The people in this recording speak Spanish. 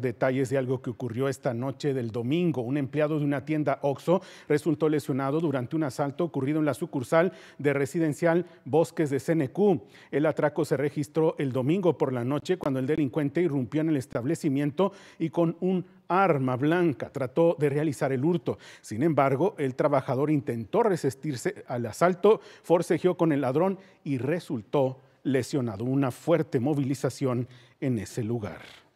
detalles de algo que ocurrió esta noche del domingo. Un empleado de una tienda OXO resultó lesionado durante un asalto ocurrido en la sucursal de residencial Bosques de CNQ. El atraco se registró el domingo por la noche cuando el delincuente irrumpió en el establecimiento y con un arma blanca trató de realizar el hurto. Sin embargo, el trabajador intentó resistirse al asalto, forcejeó con el ladrón y resultó lesionado. Una fuerte movilización en ese lugar.